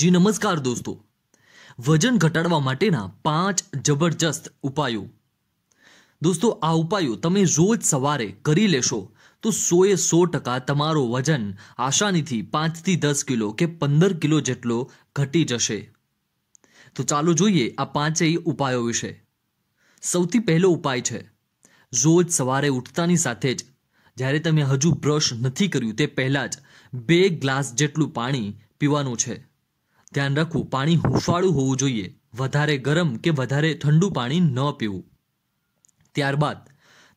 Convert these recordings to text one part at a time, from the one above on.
જી નમસ્કાર દોસ્તો વજન ઘટાડવા માટેના પાંચ જબરજસ્ત ઉપાયો દોસ્તો આ ઉપાયો તમે રોજ સવારે કરી લેશો તો સોએ સો ટકા તમારો વજન આસાનીથી પાંચથી દસ કિલો કે પંદર કિલો જેટલો ઘટી જશે તો ચાલો જોઈએ આ પાંચેય ઉપાયો વિશે સૌથી પહેલો ઉપાય છે રોજ સવારે ઉઠતાની સાથે જ જ્યારે તમે હજુ બ્રશ નથી કર્યું તે પહેલાં જ બે ગ્લાસ જેટલું પાણી પીવાનું છે ધ્યાન રાખવું પાણી હુંફાળું હોવું જોઈએ વધારે ગરમ કે વધારે ઠંડુ પાણી ન પીવું ત્યારબાદ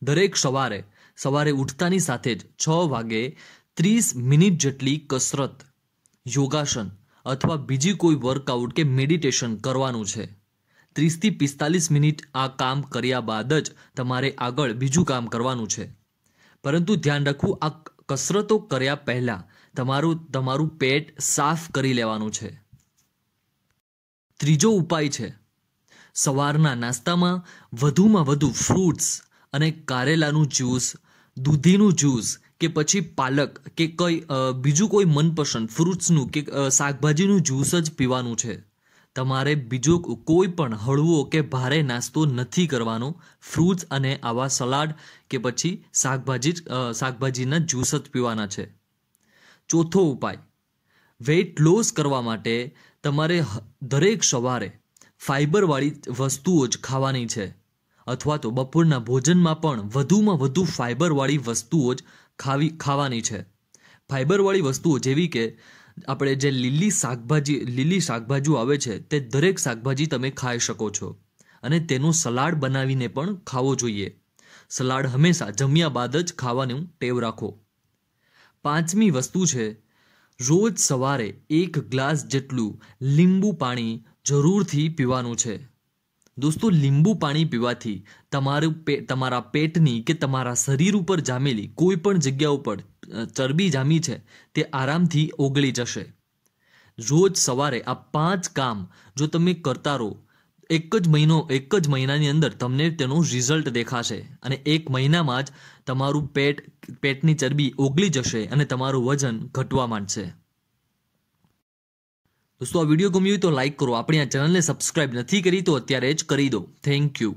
દરેક સવારે સવારે ઉઠતાની સાથે જ છ વાગે ત્રીસ મિનિટ જેટલી કસરત યોગાસન અથવા બીજી કોઈ વર્કઆઉટ કે મેડિટેશન કરવાનું છે ત્રીસથી પિસ્તાલીસ મિનિટ આ કામ કર્યા બાદ જ તમારે આગળ બીજું કામ કરવાનું છે પરંતુ ધ્યાન રાખવું આ કસરતો કર્યા પહેલાં તમારું તમારું પેટ સાફ કરી લેવાનું છે ત્રીજો ઉપાય છે સવારના નાસ્તામાં વધુમાં વધુ ફ્રૂટ્સ અને કારેલાનું જ્યુસ દૂધીનું જ્યુસ કે પછી પાલક કે કંઈ બીજું કોઈ મનપસંદ ફ્રૂટ્સનું કે શાકભાજીનું જ્યુસ જ પીવાનું છે તમારે બીજો કોઈ પણ હળવો કે ભારે નાસ્તો નથી કરવાનો ફ્રૂટ્સ અને આવા સલાડ કે પછી શાકભાજી શાકભાજીના જ્યુસ જ પીવાના છે ચોથો ઉપાય વેઇટ લોસ કરવા માટે તમારે દરેક સવારે ફાઇબરવાળી વસ્તુઓ જ ખાવાની છે અથવા તો બપોરના ભોજનમાં પણ વધુમાં વધુ ફાઇબરવાળી વસ્તુઓ જ ખાવી ખાવાની છે ફાઇબરવાળી વસ્તુઓ જેવી કે આપણે જે લીલી શાકભાજી લીલી શાકભાજીઓ આવે છે તે દરેક શાકભાજી તમે ખાઈ શકો છો અને તેનું સલાડ બનાવીને પણ ખાવો જોઈએ સલાડ હંમેશા જમ્યા બાદ જ ખાવાનું ટેવ રાખો પાંચમી વસ્તુ છે રોજ સવારે એક ગ્લાસ જેટલું લીંબુ પાણી જરૂરથી પીવાનું છે દોસ્તો લીંબુ પાણી પીવાથી તમારું તમારા પેટની કે તમારા શરીર ઉપર જામેલી કોઈ પણ જગ્યા ઉપર ચરબી જામી છે તે આરામથી ઓગળી જશે રોજ સવારે આ પાંચ કામ જો તમે કરતા રહો એક જ મહિનો એક જ મહિનાની અંદર તમને તેનું રિઝલ્ટ દેખાશે અને એક મહિનામાં જ તમારું પેટ પેટની ચરબી ઓગળી જશે અને તમારું વજન ઘટવા માંડશે દોસ્તો આ વિડીયો ગમ્યું તો લાઇક કરો આપણી આ ચેનલને સબસ્ક્રાઈબ નથી કરી તો અત્યારે જ કરી દો થેન્ક યુ